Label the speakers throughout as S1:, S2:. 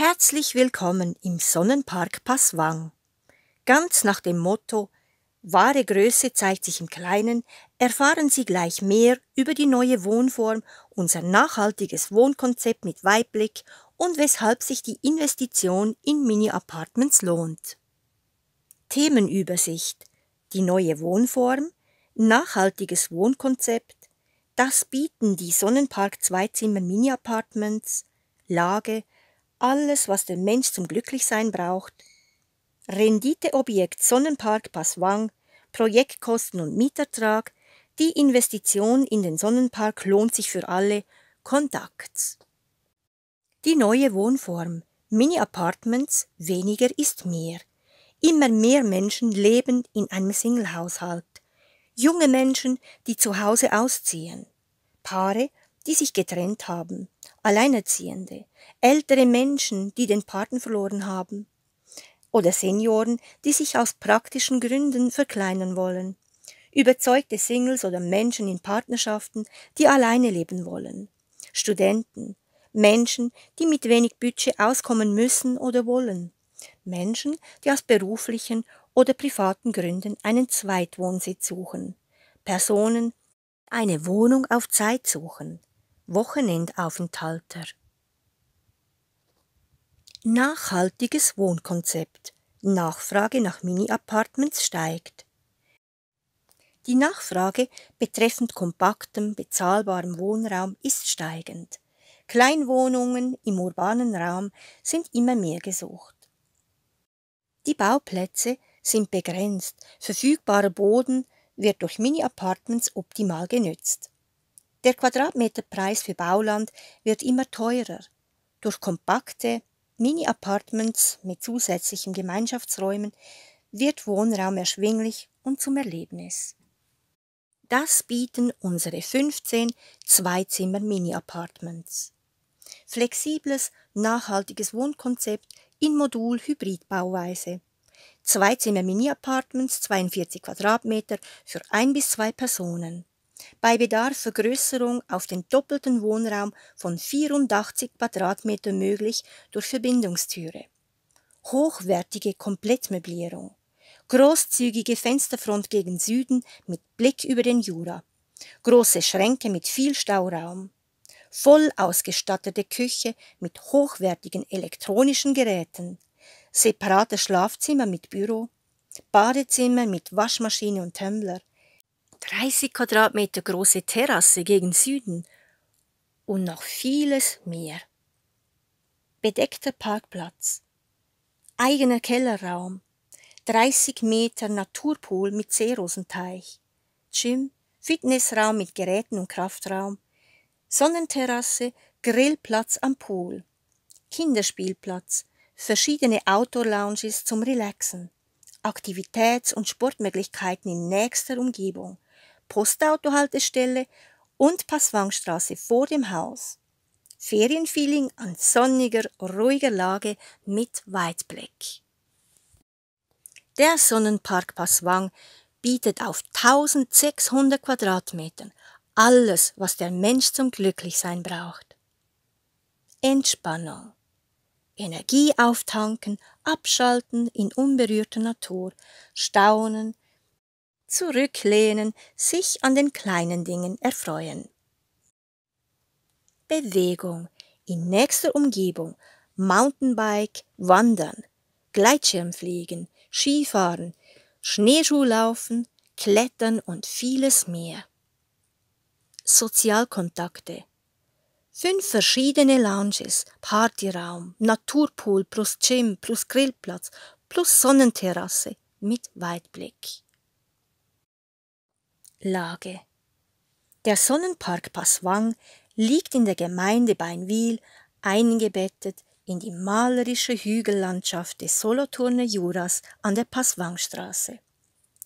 S1: Herzlich willkommen im Sonnenpark Passwang. Ganz nach dem Motto Wahre Größe zeigt sich im Kleinen, erfahren Sie gleich mehr über die neue Wohnform, unser nachhaltiges Wohnkonzept mit Weitblick und weshalb sich die Investition in Mini-Apartments lohnt. Themenübersicht Die neue Wohnform, nachhaltiges Wohnkonzept, das bieten die Sonnenpark Zweizimmer Mini-Apartments, Lage, alles, was der Mensch zum Glücklichsein braucht. Renditeobjekt Sonnenpark Passwang, Projektkosten und Mietertrag, die Investition in den Sonnenpark lohnt sich für alle. Kontakt. Die neue Wohnform. Mini-Apartments, weniger ist mehr. Immer mehr Menschen leben in einem Single-Haushalt. Junge Menschen, die zu Hause ausziehen. Paare die sich getrennt haben, Alleinerziehende, ältere Menschen, die den Paten verloren haben, oder Senioren, die sich aus praktischen Gründen verkleinern wollen, überzeugte Singles oder Menschen in Partnerschaften, die alleine leben wollen, Studenten, Menschen, die mit wenig Budget auskommen müssen oder wollen, Menschen, die aus beruflichen oder privaten Gründen einen Zweitwohnsitz suchen, Personen, eine Wohnung auf Zeit suchen, Wochenendaufenthalter. Nachhaltiges Wohnkonzept. Nachfrage nach Mini-Apartments steigt. Die Nachfrage betreffend kompaktem, bezahlbarem Wohnraum ist steigend. Kleinwohnungen im urbanen Raum sind immer mehr gesucht. Die Bauplätze sind begrenzt, verfügbarer Boden wird durch Mini-Apartments optimal genützt. Der Quadratmeterpreis für Bauland wird immer teurer. Durch kompakte Mini-Apartments mit zusätzlichen Gemeinschaftsräumen wird Wohnraum erschwinglich und zum Erlebnis. Das bieten unsere 15 Zweizimmer-Mini-Apartments. Flexibles, nachhaltiges Wohnkonzept in Modul-Hybridbauweise. Zweizimmer-Mini-Apartments 42 Quadratmeter für ein bis zwei Personen bei Bedarf Vergrößerung auf den doppelten Wohnraum von 84 Quadratmeter möglich durch Verbindungstüre. Hochwertige Komplettmöblierung. Großzügige Fensterfront gegen Süden mit Blick über den Jura. Große Schränke mit viel Stauraum. Voll ausgestattete Küche mit hochwertigen elektronischen Geräten. Separate Schlafzimmer mit Büro. Badezimmer mit Waschmaschine und Tumbler 30 Quadratmeter große Terrasse gegen Süden und noch vieles mehr. Bedeckter Parkplatz, eigener Kellerraum, 30 Meter Naturpool mit Seerosenteich, Gym, Fitnessraum mit Geräten und Kraftraum, Sonnenterrasse, Grillplatz am Pool, Kinderspielplatz, verschiedene Outdoor-Lounges zum Relaxen, Aktivitäts- und Sportmöglichkeiten in nächster Umgebung – Postautohaltestelle und Passwangstraße vor dem Haus. Ferienfeeling an sonniger, ruhiger Lage mit Weitblick. Der Sonnenpark Passwang bietet auf 1600 Quadratmetern alles, was der Mensch zum Glücklichsein braucht. Entspannung. Energie auftanken, abschalten in unberührter Natur, staunen, zurücklehnen, sich an den kleinen Dingen erfreuen. Bewegung in nächster Umgebung, Mountainbike, Wandern, Gleitschirmfliegen, Skifahren, Schneeschuhlaufen, Klettern und vieles mehr. Sozialkontakte. Fünf verschiedene Lounges, Partyraum, Naturpool plus Gym plus Grillplatz plus Sonnenterrasse mit Weitblick. Lage Der Sonnenpark Passwang liegt in der Gemeinde Beinwil, eingebettet in die malerische Hügellandschaft des Solothurner Juras an der Passwangstraße.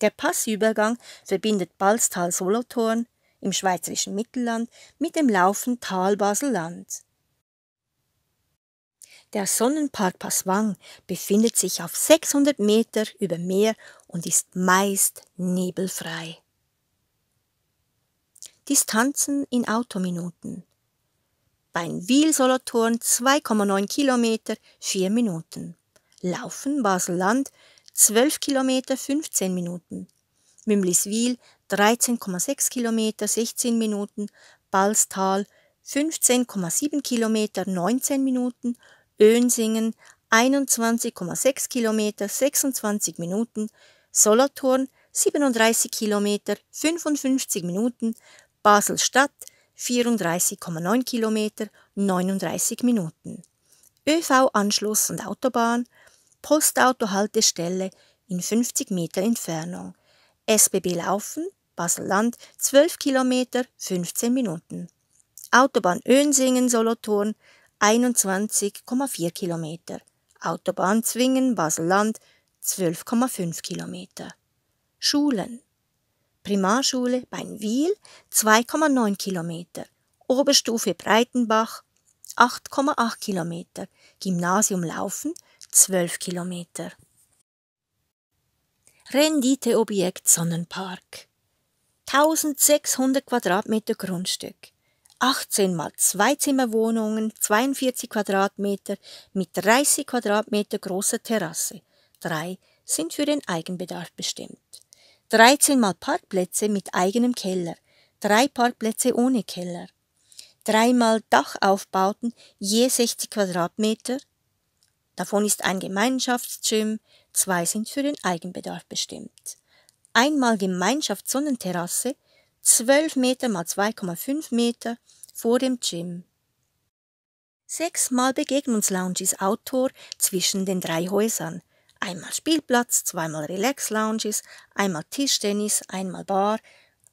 S1: Der Passübergang verbindet Balztal solothurn im schweizerischen Mittelland mit dem laufenden Tal Baselland. Der Sonnenpark Passwang befindet sich auf 600 Meter über Meer und ist meist nebelfrei. Distanzen in Autominuten. Beim Wiel-Solothurn 2,9 Kilometer, 4 Minuten. Laufen Basel-Land 12 Kilometer, 15 Minuten. Mümliswil 13,6 Kilometer, 16 Minuten. Balstal 15,7 Kilometer, 19 Minuten. Önsingen 21,6 Kilometer, 26 Minuten. Solothurn 37 Kilometer, 55 Minuten. Basel-Stadt 34,9 km 39 Minuten. ÖV-Anschluss und Autobahn, Postauto-Haltestelle in 50 Meter Entfernung. SBB Laufen, Basel-Land 12 km 15 Minuten. Autobahn Önsingen Solothurn 21,4 km. Autobahn Zwingen Basel-Land 12,5 km. Schulen Primarschule Beinwil 2,9 Kilometer, Oberstufe Breitenbach 8,8 Kilometer, Gymnasium Laufen 12 Kilometer. Renditeobjekt Sonnenpark 1600 Quadratmeter Grundstück, 18 mal Zimmerwohnungen 42 Quadratmeter mit 30 Quadratmeter großer Terrasse. Drei sind für den Eigenbedarf bestimmt. 13 mal Parkplätze mit eigenem Keller, drei Parkplätze ohne Keller, dreimal Dachaufbauten je 60 Quadratmeter, davon ist ein Gemeinschaftsgym, zwei sind für den Eigenbedarf bestimmt, einmal Gemeinschaftssonnenterrasse, 12 Meter mal 2,5 Meter vor dem Gym. Sechsmal Begegnungslounges Outdoor zwischen den drei Häusern, Einmal Spielplatz, zweimal Relax-Lounges, einmal Tischtennis, einmal Bar.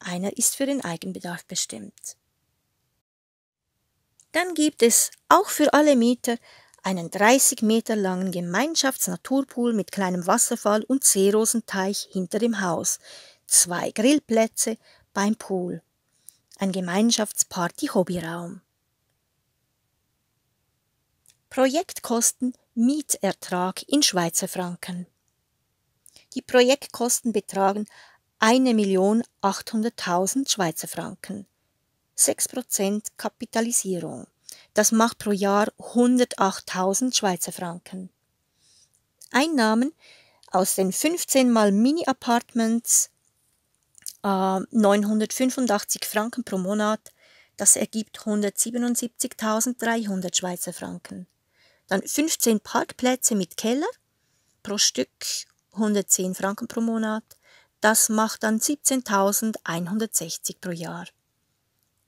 S1: Einer ist für den Eigenbedarf bestimmt. Dann gibt es auch für alle Mieter einen 30 Meter langen Gemeinschaftsnaturpool mit kleinem Wasserfall und Seerosenteich hinter dem Haus, zwei Grillplätze beim Pool, ein Gemeinschaftsparty-Hobbyraum. Projektkosten Mietertrag in Schweizer Franken. Die Projektkosten betragen 1.800.000 Schweizer Franken. 6% Kapitalisierung. Das macht pro Jahr 108.000 Schweizer Franken. Einnahmen aus den 15 mal Mini-Apartments äh, 985 Franken pro Monat. Das ergibt 177.300 Schweizer Franken. Dann 15 Parkplätze mit Keller pro Stück, 110 Franken pro Monat. Das macht dann 17.160 pro Jahr.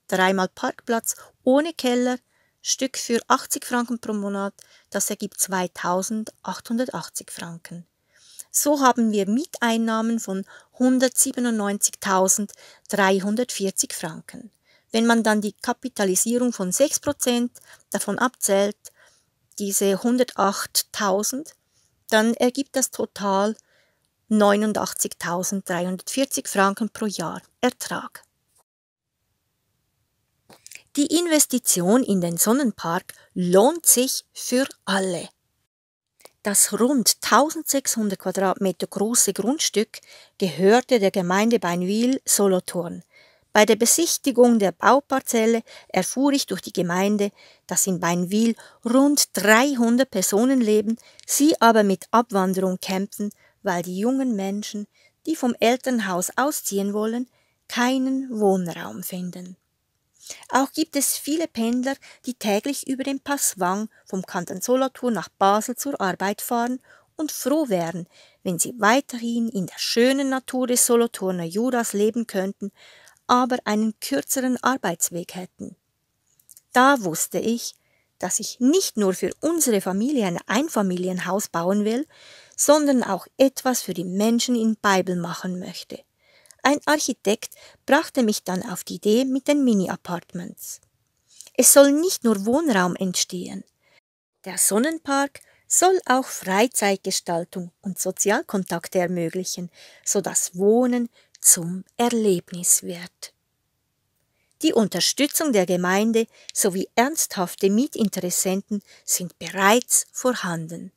S1: Dreimal Parkplatz ohne Keller, Stück für 80 Franken pro Monat, das ergibt 2.880 Franken. So haben wir Mieteinnahmen von 197.340 Franken. Wenn man dann die Kapitalisierung von 6% davon abzählt, diese 108.000, dann ergibt das total 89.340 Franken pro Jahr Ertrag. Die Investition in den Sonnenpark lohnt sich für alle. Das rund 1600 Quadratmeter große Grundstück gehörte der Gemeinde Beinwil-Solothurn bei der Besichtigung der Bauparzelle erfuhr ich durch die Gemeinde, dass in Beinwil rund 300 Personen leben, sie aber mit Abwanderung kämpfen, weil die jungen Menschen, die vom Elternhaus ausziehen wollen, keinen Wohnraum finden. Auch gibt es viele Pendler, die täglich über den Pass Wang vom Kanton Solothurn nach Basel zur Arbeit fahren und froh wären, wenn sie weiterhin in der schönen Natur des Solothurner Juras leben könnten aber einen kürzeren Arbeitsweg hätten. Da wusste ich, dass ich nicht nur für unsere Familie ein Einfamilienhaus bauen will, sondern auch etwas für die Menschen in Bibel machen möchte. Ein Architekt brachte mich dann auf die Idee mit den Mini-Apartments. Es soll nicht nur Wohnraum entstehen. Der Sonnenpark soll auch Freizeitgestaltung und Sozialkontakte ermöglichen, sodass Wohnen, zum Erlebnis wird. Die Unterstützung der Gemeinde sowie ernsthafte Mietinteressenten sind bereits vorhanden.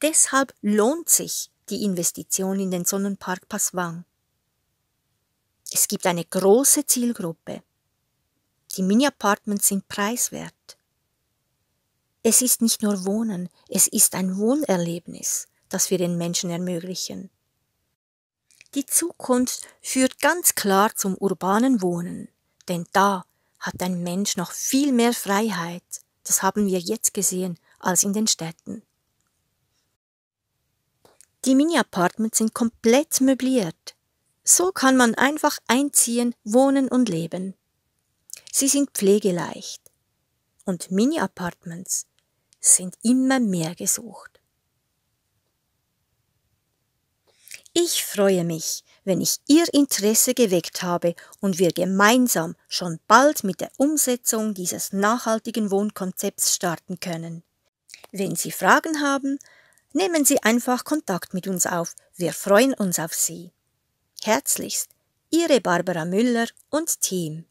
S1: Deshalb lohnt sich die Investition in den Sonnenpark Passwang. Es gibt eine große Zielgruppe. Die Mini-Apartments sind preiswert. Es ist nicht nur Wohnen, es ist ein Wohnerlebnis, das wir den Menschen ermöglichen. Die Zukunft führt ganz klar zum urbanen Wohnen, denn da hat ein Mensch noch viel mehr Freiheit, das haben wir jetzt gesehen, als in den Städten. Die Mini-Apartments sind komplett möbliert. So kann man einfach einziehen, wohnen und leben. Sie sind pflegeleicht. Und Mini-Apartments sind immer mehr gesucht. Ich freue mich, wenn ich Ihr Interesse geweckt habe und wir gemeinsam schon bald mit der Umsetzung dieses nachhaltigen Wohnkonzepts starten können. Wenn Sie Fragen haben, nehmen Sie einfach Kontakt mit uns auf. Wir freuen uns auf Sie. Herzlichst, Ihre Barbara Müller und Team.